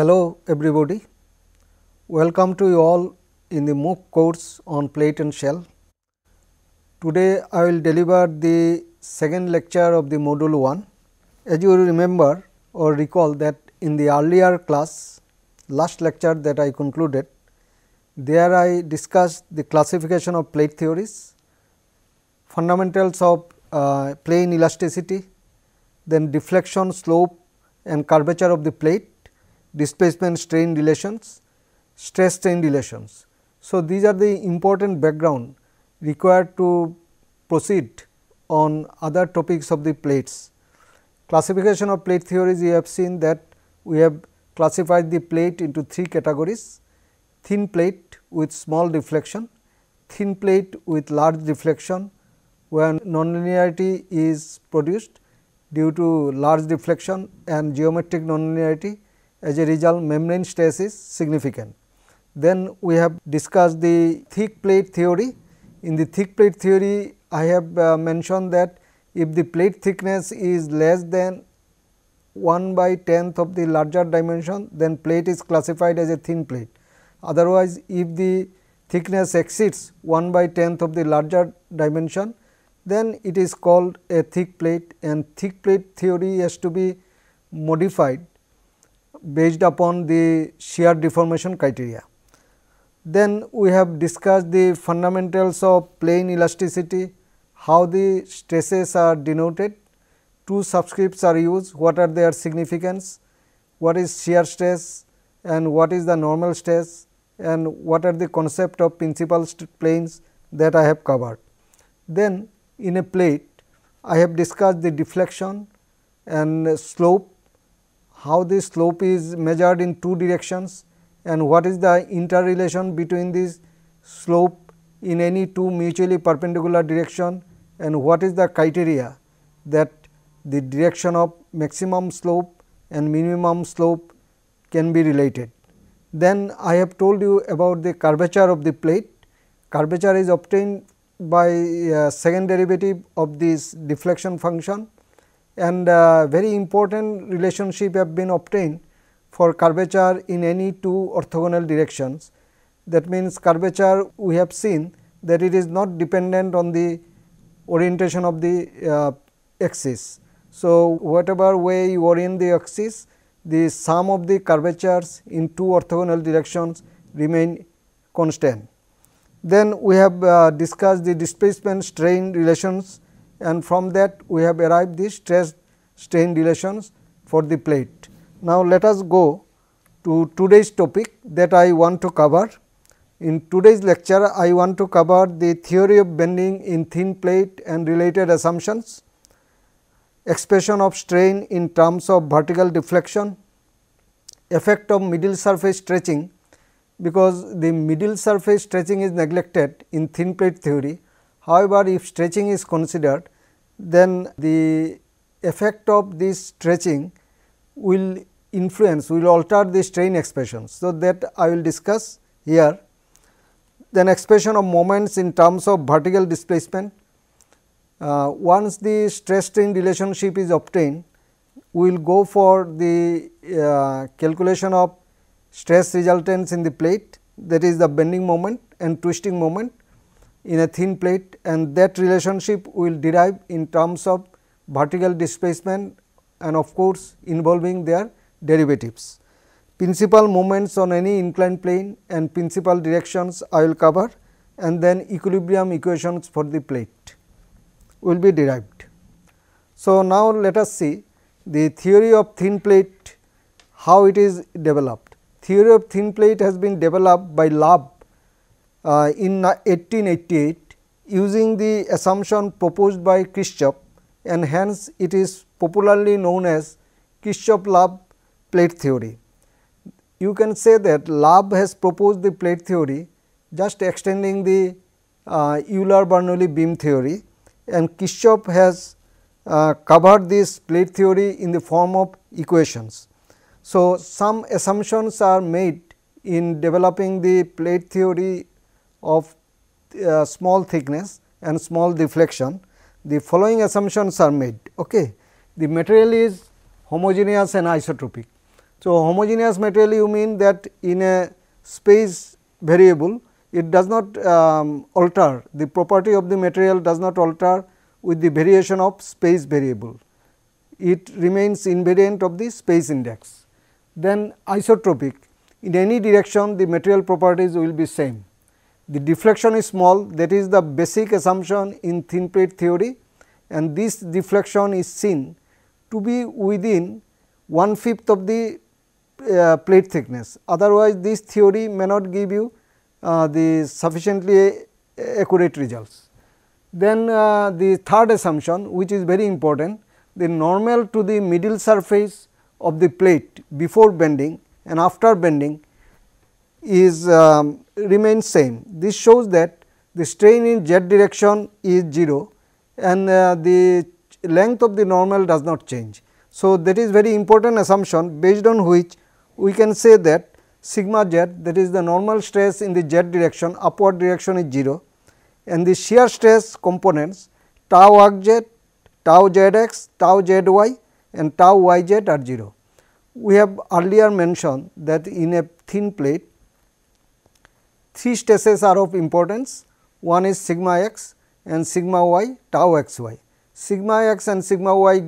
Hello everybody, welcome to you all in the MOOC course on plate and shell. Today I will deliver the second lecture of the module 1. As you remember or recall that in the earlier class, last lecture that I concluded, there I discussed the classification of plate theories, fundamentals of uh, plane elasticity, then deflection slope and curvature of the plate displacement strain relations, stress strain relations. So, these are the important background required to proceed on other topics of the plates. Classification of plate theories you have seen that we have classified the plate into three categories thin plate with small deflection, thin plate with large deflection where nonlinearity is produced due to large deflection and geometric nonlinearity as a result, membrane stress is significant. Then we have discussed the thick plate theory. In the thick plate theory, I have uh, mentioned that if the plate thickness is less than 1 by 10th of the larger dimension, then plate is classified as a thin plate. Otherwise, if the thickness exceeds 1 by 10th of the larger dimension, then it is called a thick plate and thick plate theory has to be modified based upon the shear deformation criteria. Then we have discussed the fundamentals of plane elasticity, how the stresses are denoted, two subscripts are used, what are their significance, what is shear stress and what is the normal stress and what are the concept of principal planes that I have covered. Then in a plate, I have discussed the deflection and slope how the slope is measured in two directions and what is the interrelation between this slope in any two mutually perpendicular direction and what is the criteria that the direction of maximum slope and minimum slope can be related. Then I have told you about the curvature of the plate. Curvature is obtained by uh, second derivative of this deflection function and uh, very important relationship have been obtained for curvature in any two orthogonal directions. That means, curvature we have seen that it is not dependent on the orientation of the uh, axis. So, whatever way you orient the axis, the sum of the curvatures in two orthogonal directions remain constant. Then we have uh, discussed the displacement strain relations and from that we have arrived the stress strain relations for the plate. Now, let us go to today's topic that I want to cover. In today's lecture, I want to cover the theory of bending in thin plate and related assumptions, expression of strain in terms of vertical deflection, effect of middle surface stretching because the middle surface stretching is neglected in thin plate theory However, if stretching is considered, then the effect of this stretching will influence, will alter the strain expression. So, that I will discuss here. Then expression of moments in terms of vertical displacement. Uh, once the stress strain relationship is obtained, we will go for the uh, calculation of stress resultants in the plate that is the bending moment and twisting moment in a thin plate and that relationship will derive in terms of vertical displacement and of course, involving their derivatives. Principal moments on any inclined plane and principal directions I will cover and then equilibrium equations for the plate will be derived. So, now let us see the theory of thin plate how it is developed. Theory of thin plate has been developed by Love uh, in 1888 using the assumption proposed by Kirchhoff and hence it is popularly known as Kirchhoff-Love plate theory. You can say that Love has proposed the plate theory just extending the uh, Euler-Bernoulli beam theory and Kirchhoff has uh, covered this plate theory in the form of equations. So, some assumptions are made in developing the plate theory of uh, small thickness and small deflection, the following assumptions are made. Okay. The material is homogeneous and isotropic. So, homogeneous material you mean that in a space variable, it does not um, alter the property of the material does not alter with the variation of space variable. It remains invariant of the space index. Then isotropic in any direction the material properties will be same the deflection is small that is the basic assumption in thin plate theory and this deflection is seen to be within one fifth of the uh, plate thickness. Otherwise, this theory may not give you uh, the sufficiently uh, accurate results. Then uh, the third assumption which is very important the normal to the middle surface of the plate before bending and after bending is um, remains same. This shows that the strain in z direction is 0 and uh, the length of the normal does not change. So, that is very important assumption based on which we can say that sigma z that is the normal stress in the z direction upward direction is 0 and the shear stress components tau xz, tau zx, tau zy and tau yz are 0. We have earlier mentioned that in a thin plate Three stresses are of importance. One is sigma x and sigma y tau x y. Sigma x and sigma y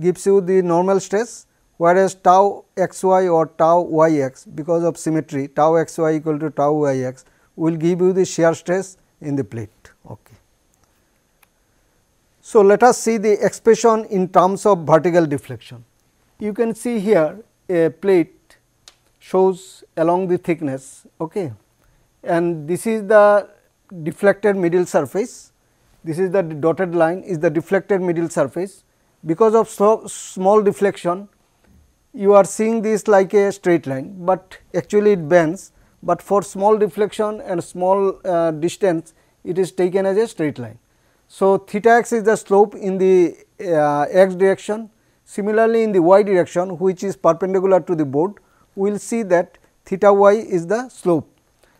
gives you the normal stress whereas tau x y or tau y x because of symmetry tau x y equal to tau y x will give you the shear stress in the plate. Okay. So, let us see the expression in terms of vertical deflection. You can see here a plate shows along the thickness. Okay and this is the deflected middle surface. This is the dotted line is the deflected middle surface. Because of so small deflection, you are seeing this like a straight line, but actually it bends, but for small deflection and small uh, distance, it is taken as a straight line. So, theta x is the slope in the uh, x direction. Similarly, in the y direction, which is perpendicular to the board, we will see that theta y is the slope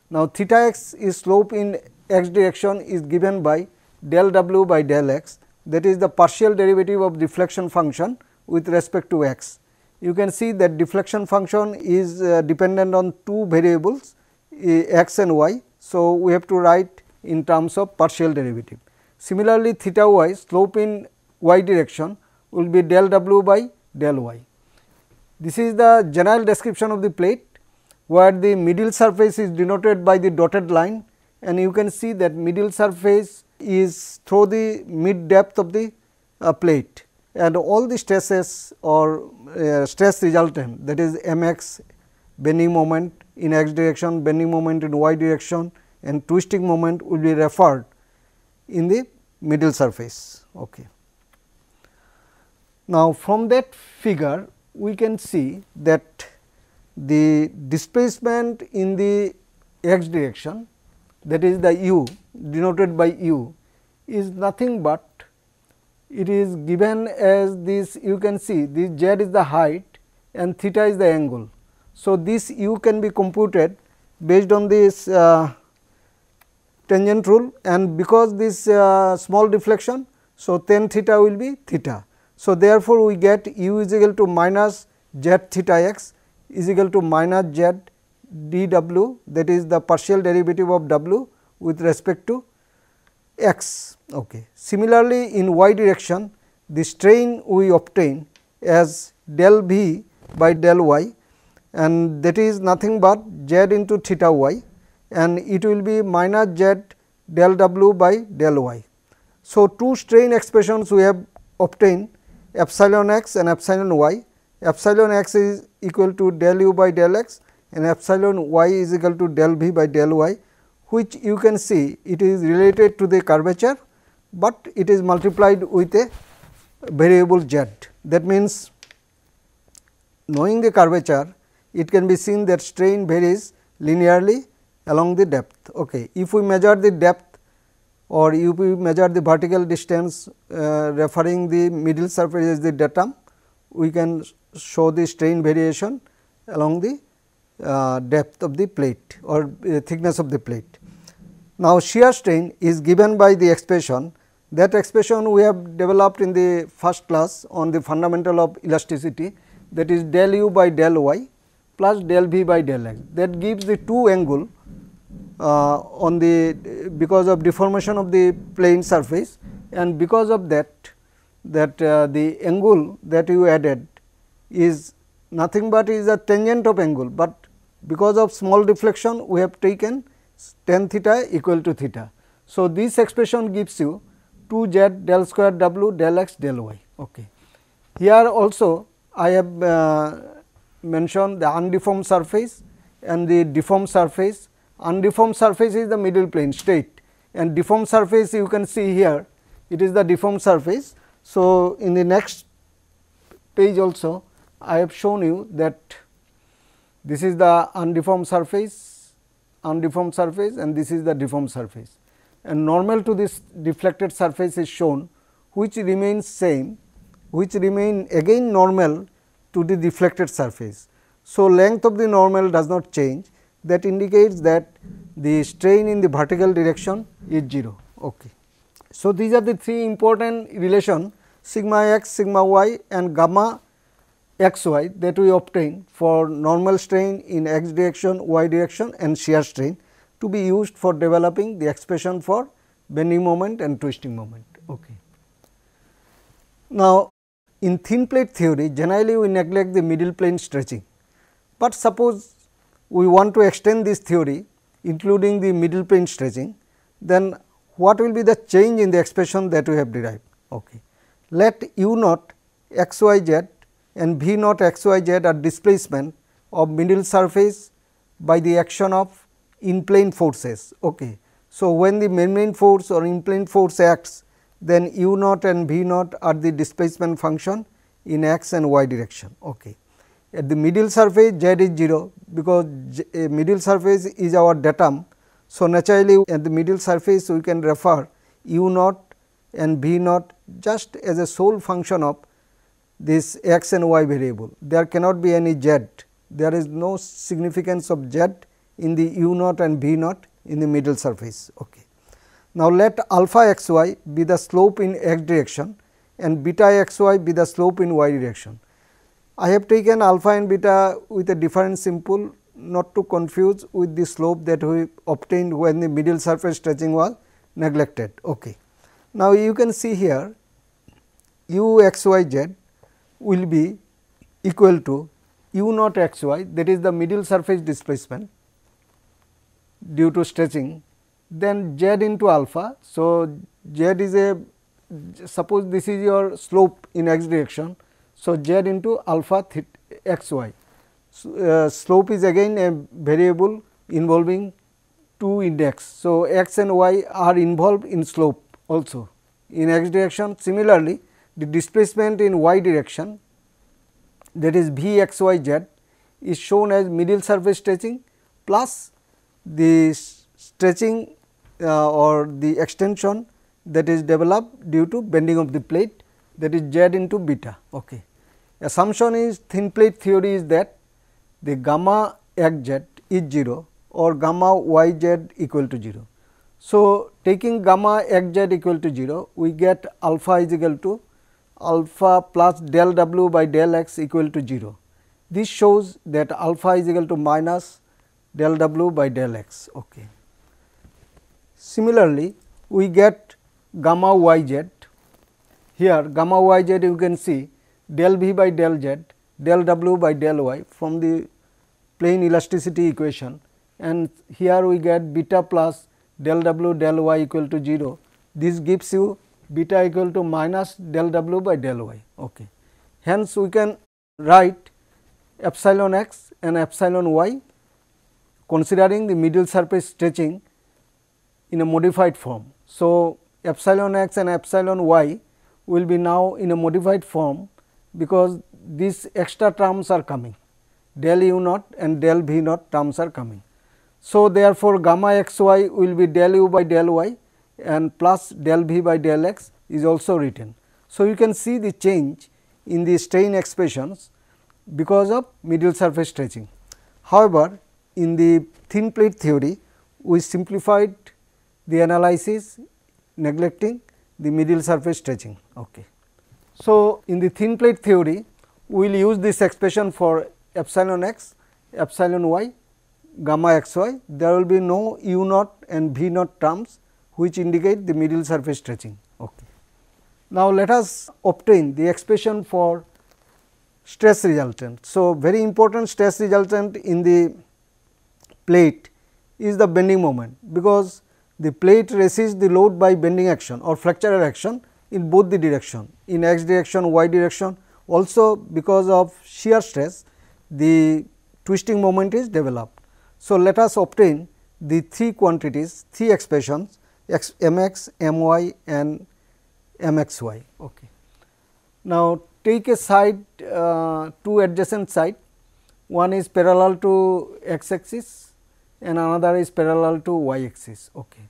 now, theta x is slope in x direction is given by del w by del x that is the partial derivative of deflection function with respect to x. You can see that deflection function is uh, dependent on two variables x and y. So, we have to write in terms of partial derivative. Similarly, theta y slope in y direction will be del w by del y. This is the general description of the plate where the middle surface is denoted by the dotted line and you can see that middle surface is through the mid depth of the uh, plate and all the stresses or uh, stress resultant that is mx bending moment in x direction, bending moment in y direction and twisting moment will be referred in the middle surface. Okay. Now, from that figure we can see that the displacement in the x direction that is the u denoted by u is nothing but it is given as this you can see this z is the height and theta is the angle. So, this u can be computed based on this uh, tangent rule and because this uh, small deflection. So, tan theta will be theta. So, therefore, we get u is equal to minus z theta x is equal to minus z dw that is the partial derivative of w with respect to x. Okay. Similarly, in y direction the strain we obtain as del v by del y and that is nothing but z into theta y and it will be minus z del w by del y. So, two strain expressions we have obtained epsilon x and epsilon y epsilon x is equal to del u by del x and epsilon y is equal to del v by del y which you can see it is related to the curvature, but it is multiplied with a variable z. That means, knowing the curvature it can be seen that strain varies linearly along the depth. Okay. If we measure the depth or if we measure the vertical distance uh, referring the middle surface as the datum, we can show the strain variation along the uh, depth of the plate or uh, thickness of the plate. Now, shear strain is given by the expression that expression we have developed in the first class on the fundamental of elasticity that is del u by del y plus del v by del x that gives the two angle uh, on the because of deformation of the plane surface and because of that that uh, the angle that you added is nothing but is a tangent of angle, but because of small deflection we have taken tan theta equal to theta. So, this expression gives you 2 z del square w del x del y. Okay. Here also I have uh, mentioned the undeformed surface and the deformed surface. Undeformed surface is the middle plane state and deformed surface you can see here it is the deformed surface. So, in the next page also I have shown you that this is the undeformed surface, undeformed surface and this is the deformed surface. And normal to this deflected surface is shown which remains same, which remain again normal to the deflected surface. So, length of the normal does not change that indicates that the strain in the vertical direction is 0. Okay. So, these are the three important relation sigma x, sigma y and gamma x y that we obtain for normal strain in x direction, y direction and shear strain to be used for developing the expression for bending moment and twisting moment. Okay. Now, in thin plate theory generally we neglect the middle plane stretching, but suppose we want to extend this theory including the middle plane stretching, then what will be the change in the expression that we have derived? Okay. Let u naught x y z and V naught x y z are displacement of middle surface by the action of in plane forces. Okay. So, when the membrane force or in plane force acts then u naught and v naught are the displacement function in x and y direction. Okay. At the middle surface z is 0 because z, eh, middle surface is our datum. So, naturally at the middle surface we can refer u naught and v naught just as a sole function of this x and y variable. There cannot be any z, there is no significance of z in the u naught and v naught in the middle surface. Okay. Now, let alpha x y be the slope in x direction and beta x y be the slope in y direction. I have taken alpha and beta with a different symbol not to confuse with the slope that we obtained when the middle surface stretching was neglected. Okay. Now, you can see here u x y z will be equal to u naught x y that is the middle surface displacement due to stretching then z into alpha. So, z is a suppose this is your slope in x direction. So, z into alpha theta x y. So, uh, slope is again a variable involving two index. So, x and y are involved in slope also in x direction. Similarly, the displacement in y direction that is V x y z is shown as middle surface stretching plus the stretching uh, or the extension that is developed due to bending of the plate that is z into beta. Okay. Assumption is thin plate theory is that the gamma x z is 0 or gamma y z equal to 0. So, taking gamma x z equal to 0 we get alpha is equal to alpha plus del w by del x equal to 0. This shows that alpha is equal to minus del w by del x. Okay. Similarly, we get gamma y z here gamma y z you can see del v by del z del w by del y from the plane elasticity equation and here we get beta plus del w del y equal to 0. This gives you beta equal to minus del w by del y. Okay. Hence, we can write epsilon x and epsilon y considering the middle surface stretching in a modified form. So, epsilon x and epsilon y will be now in a modified form because these extra terms are coming del u naught and del v naught terms are coming. So, therefore, gamma x y will be del u by del y and plus del v by del x is also written. So, you can see the change in the strain expressions because of middle surface stretching. However, in the thin plate theory, we simplified the analysis neglecting the middle surface stretching. Okay. So, in the thin plate theory, we will use this expression for epsilon x, epsilon y, gamma x y. There will be no u naught and v naught terms which indicate the medial surface stretching. Okay. Now, let us obtain the expression for stress resultant. So, very important stress resultant in the plate is the bending moment, because the plate resists the load by bending action or flexural action in both the direction in x direction y direction also because of shear stress the twisting moment is developed. So, let us obtain the three quantities three expressions x mx, my and mxy. Okay. Now, take a side uh, two adjacent side one is parallel to x axis and another is parallel to y axis. Okay.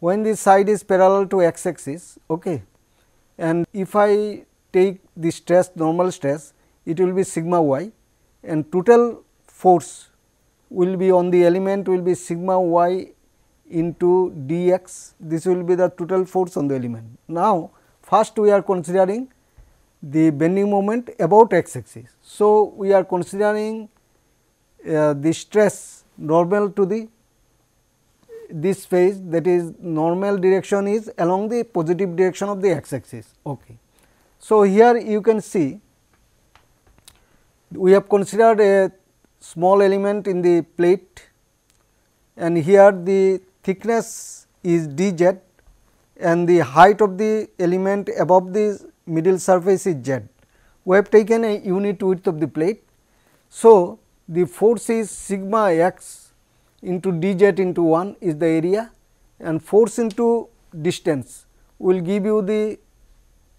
When this side is parallel to x axis okay, and if I take the stress normal stress it will be sigma y and total force will be on the element will be sigma y into dx this will be the total force on the element. Now, first we are considering the bending moment about x axis. So, we are considering uh, the stress normal to the this phase that is normal direction is along the positive direction of the x axis. Okay. So, here you can see we have considered a small element in the plate and here the thickness is dz and the height of the element above the middle surface is z. We have taken a unit width of the plate. So, the force is sigma x into dz into 1 is the area and force into distance will give you the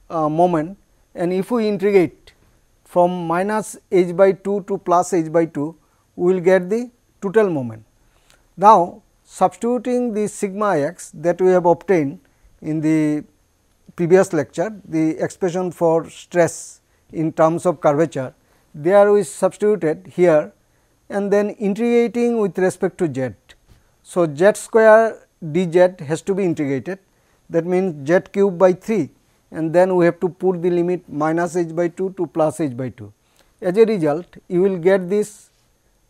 uh, moment and if we integrate from minus h by 2 to plus h by 2, we will get the total moment. Now, substituting the sigma x that we have obtained in the previous lecture, the expression for stress in terms of curvature, there we substituted here and then integrating with respect to z. So, z square dz has to be integrated that means z cube by 3 and then we have to put the limit minus h by 2 to plus h by 2. As a result, you will get this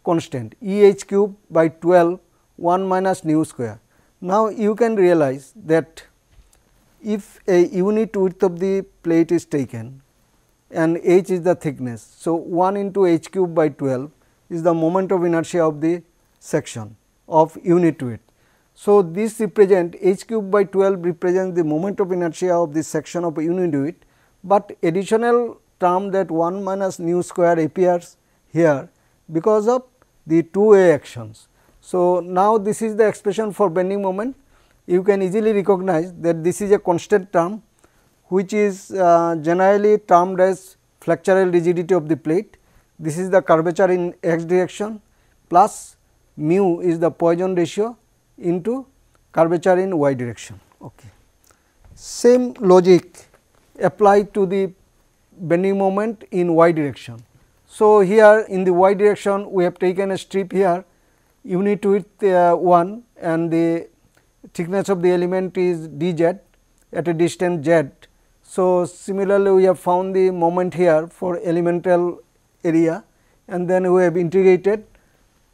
constant E h cube by 12 1 minus nu square. Now, you can realize that if a unit width of the plate is taken and h is the thickness. So, 1 into h cube by 12 is the moment of inertia of the section of unit width. So, this represent h cube by 12 represents the moment of inertia of this section of unit width, but additional term that 1 minus nu square appears here because of the two A actions. So, now this is the expression for bending moment. You can easily recognize that this is a constant term which is uh, generally termed as flexural rigidity of the plate. This is the curvature in x direction plus mu is the Poisson ratio into curvature in y direction. Okay. Same logic applied to the bending moment in y direction. So, here in the y direction we have taken a strip here unit width uh, 1 and the thickness of the element is dz at a distance z. So, similarly we have found the moment here for elemental area and then we have integrated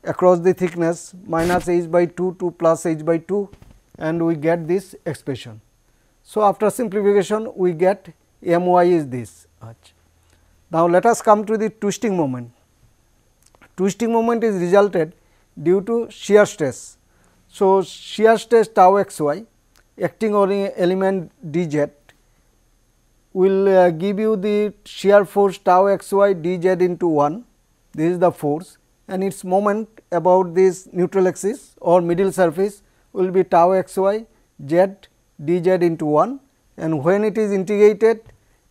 across the thickness minus h by 2 to plus h by 2 and we get this expression. So, after simplification we get m y is this. Now, let us come to the twisting moment. Twisting moment is resulted due to shear stress. So, shear stress tau xy acting on element dz will uh, give you the shear force tau xy dz into 1 this is the force and its moment about this neutral axis or middle surface will be tau xy z dz into 1 and when it is integrated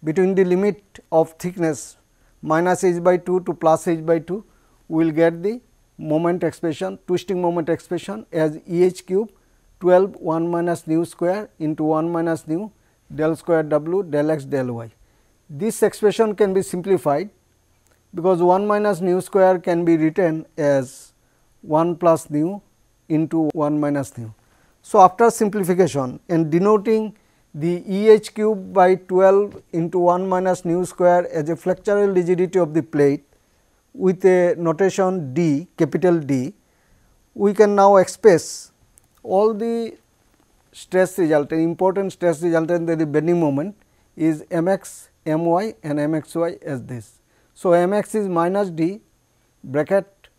between the limit of thickness minus h by 2 to plus h by 2 we will get the moment expression, twisting moment expression as E h cube 12 1 minus nu square into 1 minus nu del square w del x del y. This expression can be simplified because 1 minus nu square can be written as 1 plus nu into 1 minus nu. So, after simplification and denoting the E h cube by 12 into 1 minus nu square as a flexural rigidity of the plate, with a notation D capital D, we can now express all the stress resultant, important stress resultant that the bending moment is m x, m y and m x y as this. So, m x is minus d bracket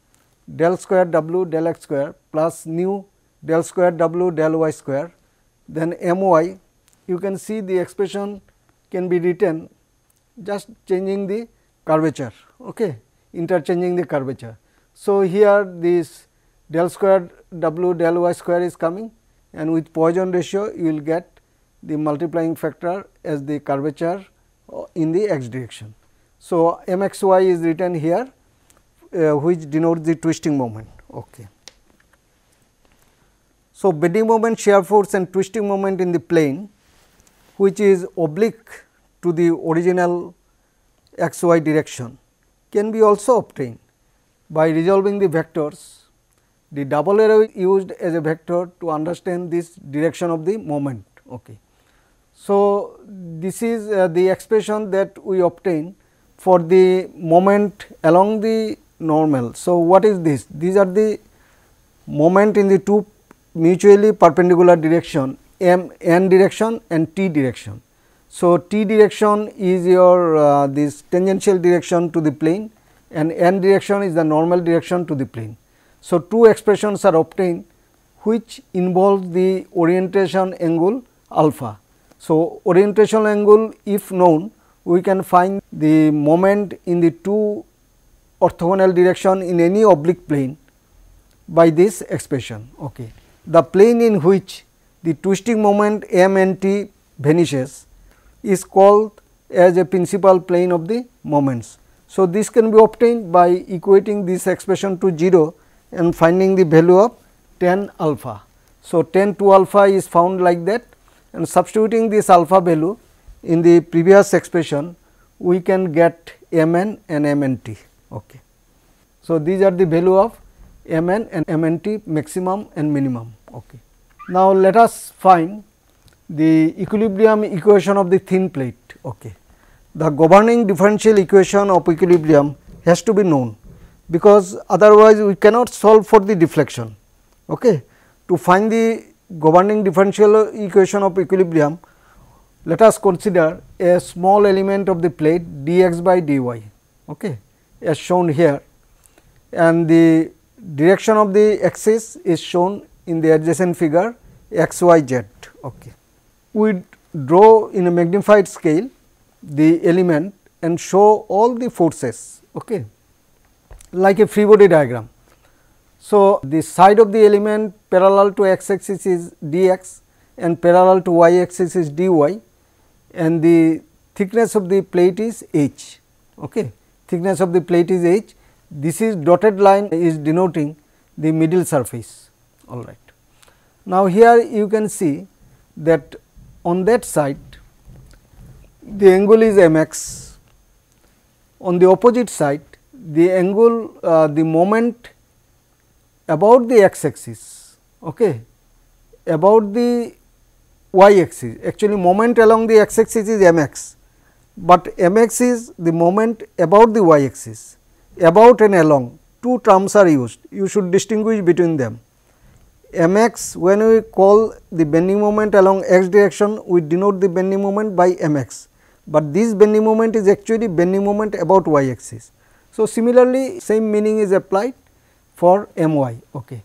del square w del x square plus nu del square w del y square, then m y you can see the expression can be written just changing the curvature. Okay interchanging the curvature. So, here this del square w del y square is coming and with Poisson ratio you will get the multiplying factor as the curvature uh, in the x direction. So, m x y is written here uh, which denotes the twisting moment. Okay. So, bending moment, shear force and twisting moment in the plane which is oblique to the original x y direction can be also obtained by resolving the vectors. The double arrow used as a vector to understand this direction of the moment. Okay. So, this is uh, the expression that we obtain for the moment along the normal. So, what is this? These are the moment in the two mutually perpendicular direction m n direction and t direction. So, t direction is your uh, this tangential direction to the plane and n direction is the normal direction to the plane. So, two expressions are obtained which involve the orientation angle alpha. So, orientation angle if known we can find the moment in the two orthogonal direction in any oblique plane by this expression. Okay. The plane in which the twisting moment Mnt vanishes is called as a principal plane of the moments. So, this can be obtained by equating this expression to 0 and finding the value of tan alpha. So, tan 2 alpha is found like that and substituting this alpha value in the previous expression we can get mn and mnt. Okay. So, these are the value of mn and mnt maximum and minimum. Okay. Now, let us find the equilibrium equation of the thin plate. Okay. The governing differential equation of equilibrium has to be known because otherwise we cannot solve for the deflection. Okay. To find the governing differential equation of equilibrium, let us consider a small element of the plate dx by dy okay, as shown here and the direction of the axis is shown in the adjacent figure x y z. Okay we draw in a magnified scale the element and show all the forces okay, like a free body diagram. So, the side of the element parallel to x axis is dx and parallel to y axis is dy and the thickness of the plate is h. Okay. Thickness of the plate is h. This is dotted line is denoting the middle surface all right. Now, here you can see that on that side the angle is mx. On the opposite side the angle uh, the moment about the x axis okay, about the y axis actually moment along the x axis is mx, but mx is the moment about the y axis about and along two terms are used you should distinguish between them mx when we call the bending moment along x direction we denote the bending moment by mx, but this bending moment is actually bending moment about y axis. So, similarly same meaning is applied for my. Okay.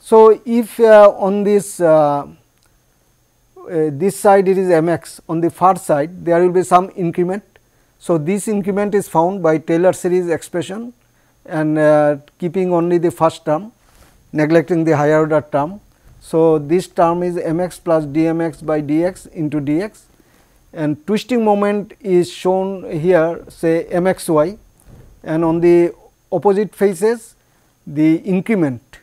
So, if uh, on this uh, uh, this side it is mx on the far side there will be some increment. So, this increment is found by Taylor series expression and uh, keeping only the first term neglecting the higher order term. So, this term is mx plus dmx by dx into dx and twisting moment is shown here say mxy and on the opposite faces the increment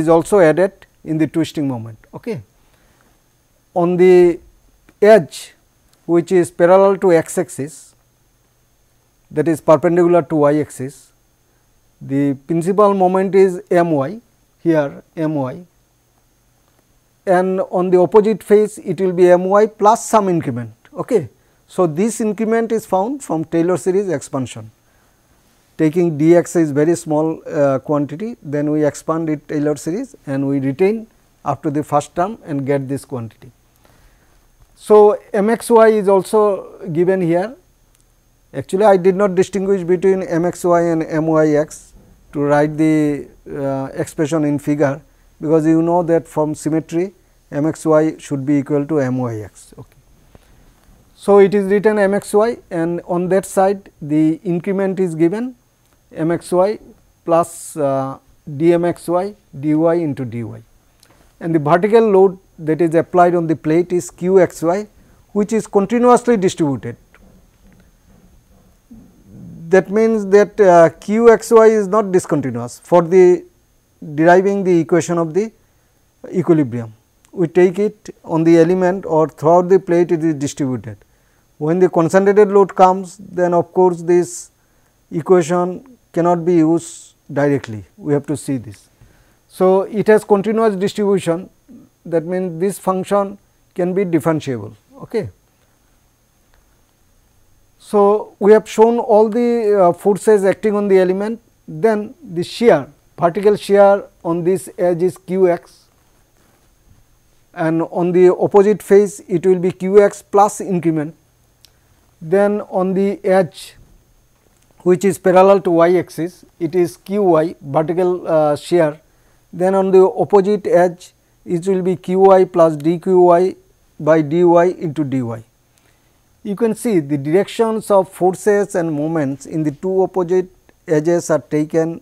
is also added in the twisting moment. Okay. On the edge which is parallel to x axis that is perpendicular to y axis, the principal moment is m y here my and on the opposite face it will be my plus some increment. Okay. So, this increment is found from Taylor series expansion. Taking dx is very small uh, quantity, then we expand it Taylor series and we retain up to the first term and get this quantity. So, mxy is also given here. Actually, I did not distinguish between mxy and myx to write the uh, expression in figure because you know that from symmetry mxy should be equal to myx. Okay. So, it is written mxy and on that side the increment is given mxy plus uh, dmxy dy into dy and the vertical load that is applied on the plate is qxy which is continuously distributed that means that uh, q x y is not discontinuous for the deriving the equation of the equilibrium. We take it on the element or throughout the plate it is distributed. When the concentrated load comes then of course, this equation cannot be used directly, we have to see this. So, it has continuous distribution that means, this function can be differentiable. Okay. So, we have shown all the uh, forces acting on the element then the shear vertical shear on this edge is q x and on the opposite face it will be q x plus increment. Then on the edge which is parallel to y axis it is q y vertical uh, shear then on the opposite edge it will be q y plus d q y by d y into d y you can see the directions of forces and moments in the two opposite edges are taken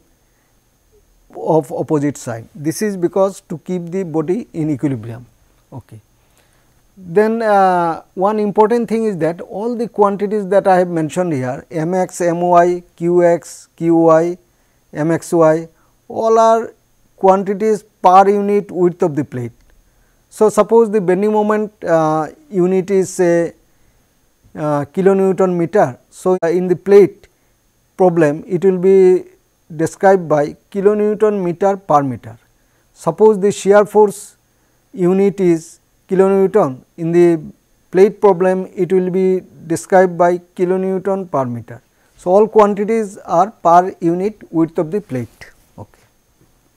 of opposite side. This is because to keep the body in equilibrium. Okay. Then uh, one important thing is that all the quantities that I have mentioned here mx, qx, mxy all are quantities per unit width of the plate. So, suppose the bending moment uh, unit is say uh, kilonewton meter. So, uh, in the plate problem it will be described by kilonewton meter per meter. Suppose the shear force unit is kilonewton in the plate problem it will be described by kilonewton per meter. So, all quantities are per unit width of the plate. Okay.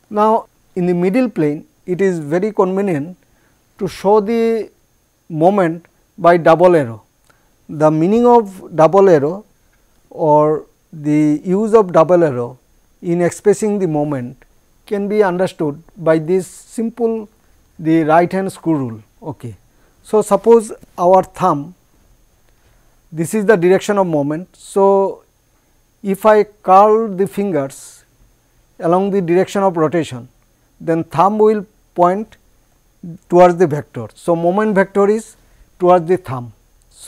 Now, in the middle plane it is very convenient to show the moment by double arrow the meaning of double arrow or the use of double arrow in expressing the moment can be understood by this simple the right hand screw rule. Okay. So, suppose our thumb this is the direction of moment. So, if I curl the fingers along the direction of rotation then thumb will point towards the vector. So, moment vector is towards the thumb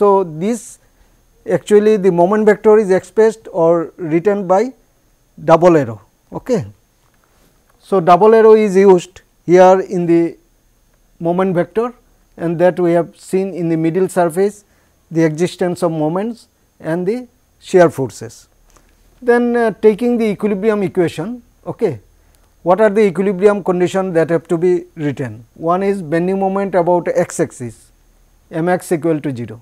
so, this actually the moment vector is expressed or written by double arrow. Okay. So, double arrow is used here in the moment vector and that we have seen in the middle surface the existence of moments and the shear forces. Then uh, taking the equilibrium equation, okay, what are the equilibrium condition that have to be written? One is bending moment about x axis m x equal to 0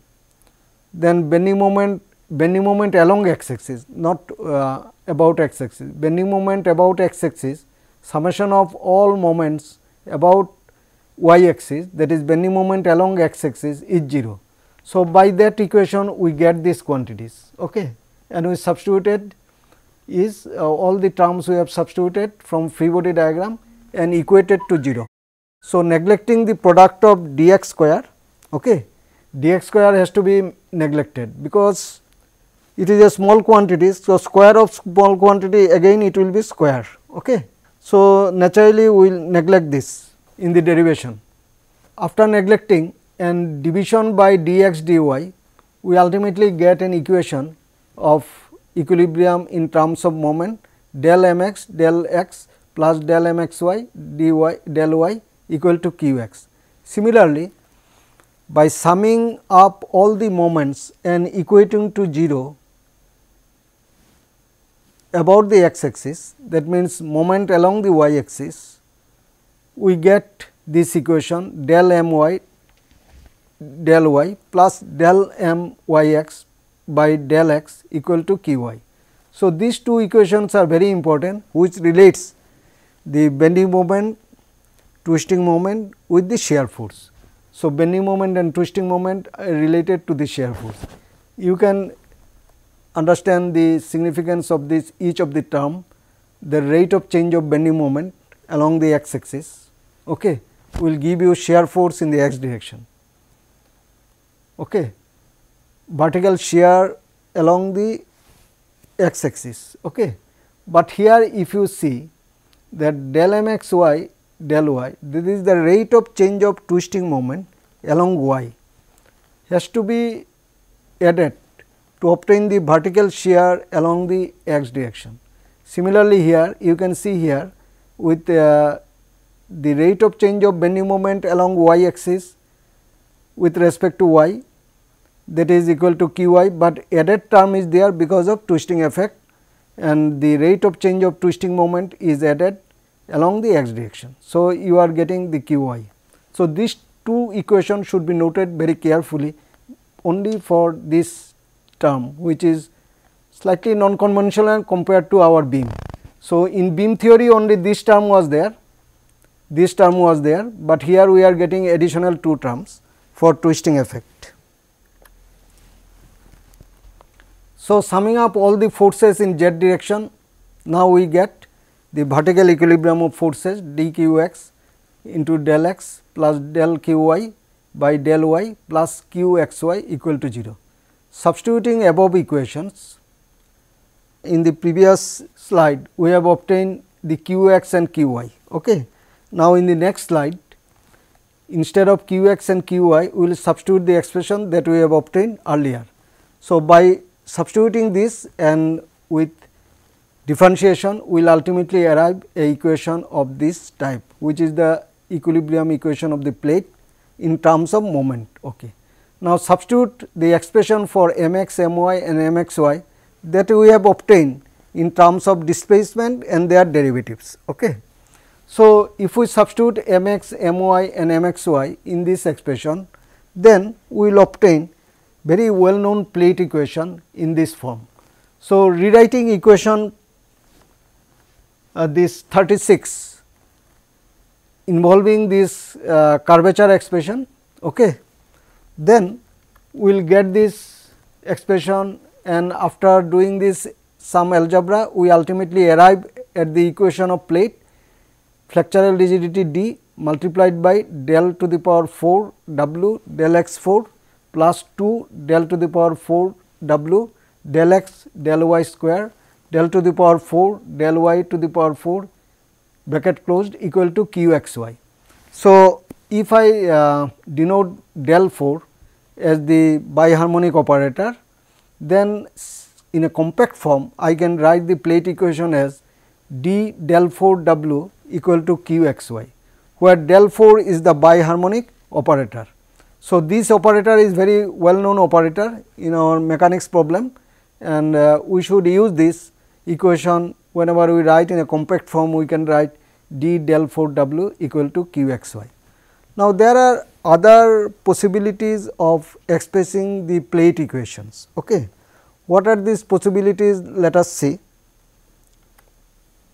then bending moment bending moment along x axis not uh, about x axis bending moment about x axis summation of all moments about y axis that is bending moment along x axis is 0. So, by that equation we get these quantities okay. and we substituted is uh, all the terms we have substituted from free body diagram and equated to 0. So, neglecting the product of dx square okay, dx square has to be neglected because it is a small quantity. So, square of small quantity again it will be square. Okay. So, naturally we will neglect this in the derivation. After neglecting and division by dx dy, we ultimately get an equation of equilibrium in terms of moment del mx del x plus del mxy dy del y equal to qx. Similarly, by summing up all the moments and equating to 0 about the x axis that means moment along the y axis we get this equation del m y del y plus del m y x by del x equal to q y. So, these two equations are very important which relates the bending moment, twisting moment with the shear force. So, bending moment and twisting moment related to the shear force. You can understand the significance of this each of the term, the rate of change of bending moment along the x axis okay, will give you shear force in the x direction. Okay. Vertical shear along the x axis. Okay. But here if you see that del m x y del y this is the rate of change of twisting moment along y has to be added to obtain the vertical shear along the x direction. Similarly, here you can see here with uh, the rate of change of bending moment along y axis with respect to y that is equal to q y, but added term is there because of twisting effect and the rate of change of twisting moment is added along the x direction. So, you are getting the qy. So, these two equations should be noted very carefully only for this term which is slightly non-conventional compared to our beam. So, in beam theory only this term was there, this term was there, but here we are getting additional two terms for twisting effect. So, summing up all the forces in z direction, now we get the vertical equilibrium of forces dqx into del x plus del qy by del y plus qxy equal to 0. Substituting above equations in the previous slide we have obtained the qx and qy. Okay. Now, in the next slide instead of qx and qy we will substitute the expression that we have obtained earlier. So, by substituting this and with differentiation will ultimately arrive a equation of this type which is the equilibrium equation of the plate in terms of moment. Okay. Now, substitute the expression for m x, m y and m x y that we have obtained in terms of displacement and their derivatives. Okay. So, if we substitute m x, m y and m x y in this expression, then we will obtain very well known plate equation in this form. So, rewriting equation uh, this 36 involving this uh, curvature expression. Okay. Then we will get this expression and after doing this some algebra we ultimately arrive at the equation of plate flexural rigidity d multiplied by del to the power 4 w del x 4 plus 2 del to the power 4 w del x del y square del to the power 4 del y to the power 4 bracket closed equal to q x y. So, if I uh, denote del 4 as the biharmonic operator, then in a compact form I can write the plate equation as d del 4 w equal to q x y, where del 4 is the biharmonic operator. So, this operator is very well known operator in our mechanics problem and uh, we should use this equation whenever we write in a compact form we can write d del 4 w equal to q x y. Now, there are other possibilities of expressing the plate equations. Okay. What are these possibilities? Let us see.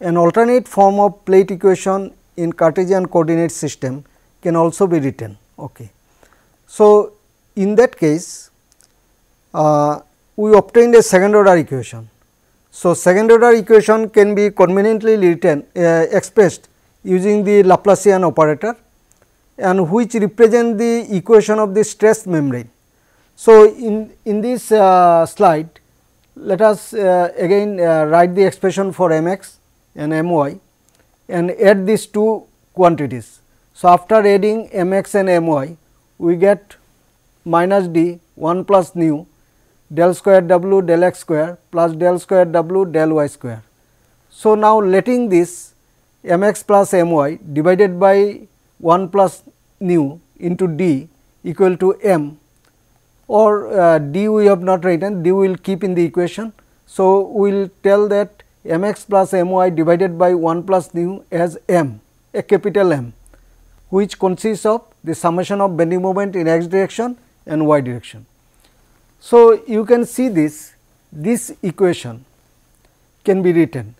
An alternate form of plate equation in Cartesian coordinate system can also be written. Okay. So, in that case, uh, we obtained a second order equation so, second order equation can be conveniently written uh, expressed using the Laplacian operator and which represent the equation of the stress membrane. So, in, in this uh, slide let us uh, again uh, write the expression for m x and m y and add these two quantities. So, after adding m x and m y we get minus d 1 plus nu del square w del x square plus del square w del y square. So, now letting this m x plus m y divided by 1 plus nu into d equal to m or uh, d we have not written d we will keep in the equation. So, we will tell that m x plus m y divided by 1 plus nu as m a capital M which consists of the summation of bending moment in x direction and y direction. So, you can see this, this equation can be written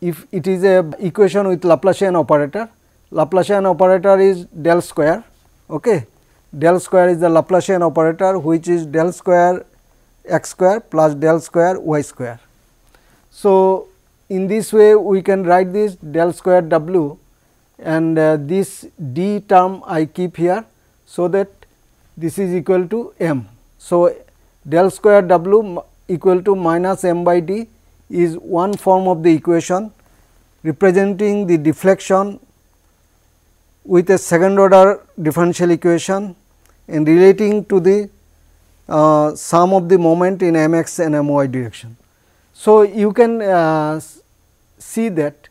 if it is a equation with Laplacian operator. Laplacian operator is del square, okay. del square is the Laplacian operator which is del square x square plus del square y square. So, in this way we can write this del square w and uh, this d term I keep here. So, that this is equal to m. So, del square w equal to minus m by d is one form of the equation representing the deflection with a second order differential equation and relating to the uh, sum of the moment in mx and my direction. So, you can uh, see that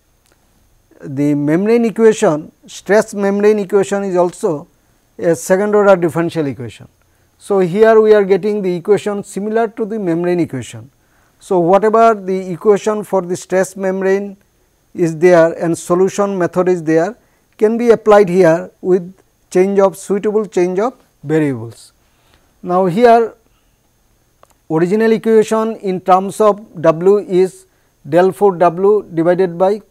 the membrane equation stress membrane equation is also a second order differential equation. So, here we are getting the equation similar to the membrane equation. So, whatever the equation for the stress membrane is there and solution method is there can be applied here with change of suitable change of variables. Now, here original equation in terms of W is del 4 W divided by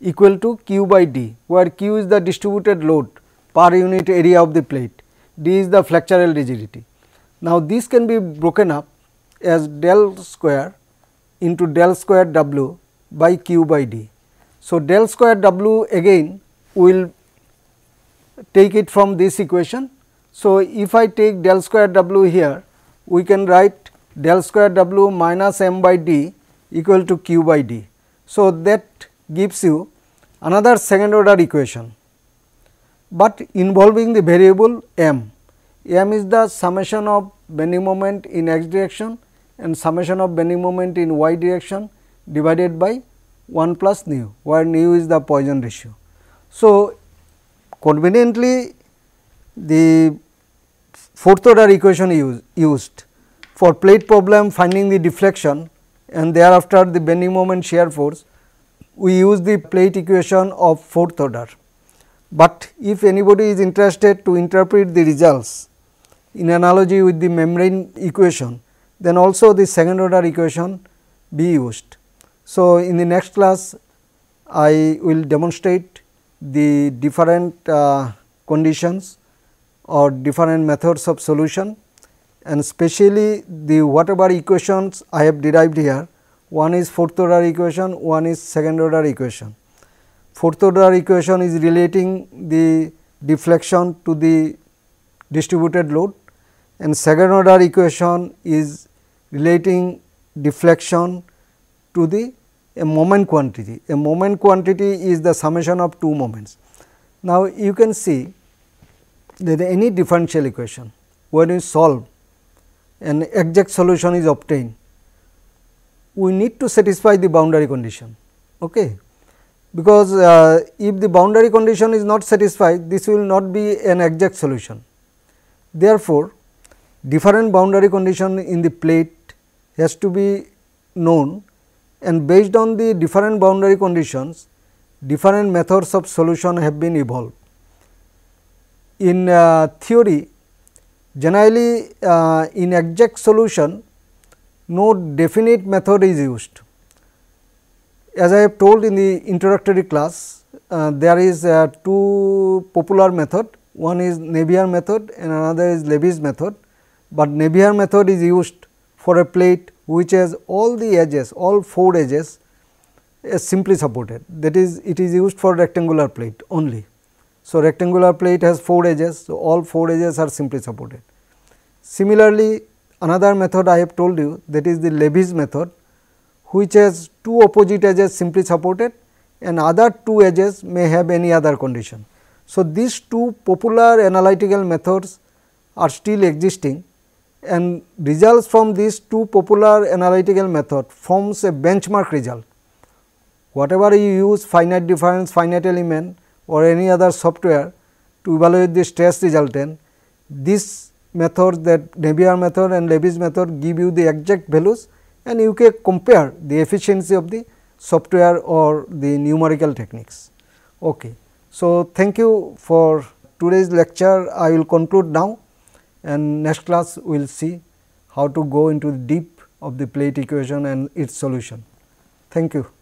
equal to Q by D, where Q is the distributed load per unit area of the plate d is the flexural rigidity. Now, this can be broken up as del square into del square w by q by d. So, del square w again will take it from this equation. So, if I take del square w here, we can write del square w minus m by d equal to q by d. So, that gives you another second order equation but involving the variable m. m is the summation of bending moment in x direction and summation of bending moment in y direction divided by 1 plus nu, where nu is the Poisson ratio. So, conveniently the fourth order equation use, used for plate problem finding the deflection and thereafter the bending moment shear force, we use the plate equation of fourth order but if anybody is interested to interpret the results in analogy with the membrane equation, then also the second order equation be used. So, in the next class, I will demonstrate the different uh, conditions or different methods of solution and especially the whatever equations I have derived here, one is fourth order equation, one is second order equation fourth order equation is relating the deflection to the distributed load and second order equation is relating deflection to the a moment quantity. A moment quantity is the summation of two moments. Now, you can see that any differential equation when you solve an exact solution is obtained, we need to satisfy the boundary condition. Okay because uh, if the boundary condition is not satisfied this will not be an exact solution. Therefore, different boundary condition in the plate has to be known and based on the different boundary conditions different methods of solution have been evolved. In uh, theory generally uh, in exact solution no definite method is used as I have told in the introductory class, uh, there is uh, two popular method. One is Navier method and another is Levy's method, but Navier method is used for a plate which has all the edges, all four edges is uh, simply supported. That is, it is used for rectangular plate only. So, rectangular plate has four edges, so all four edges are simply supported. Similarly, another method I have told you that is the Levy's method which has two opposite edges simply supported and other two edges may have any other condition. So, these two popular analytical methods are still existing and results from these two popular analytical method forms a benchmark result. Whatever you use finite difference, finite element or any other software to evaluate the stress resultant, this method that Navier method and Levy's method give you the exact values and you can compare the efficiency of the software or the numerical techniques. Okay. So, thank you for today's lecture. I will conclude now and next class we will see how to go into the deep of the plate equation and its solution. Thank you.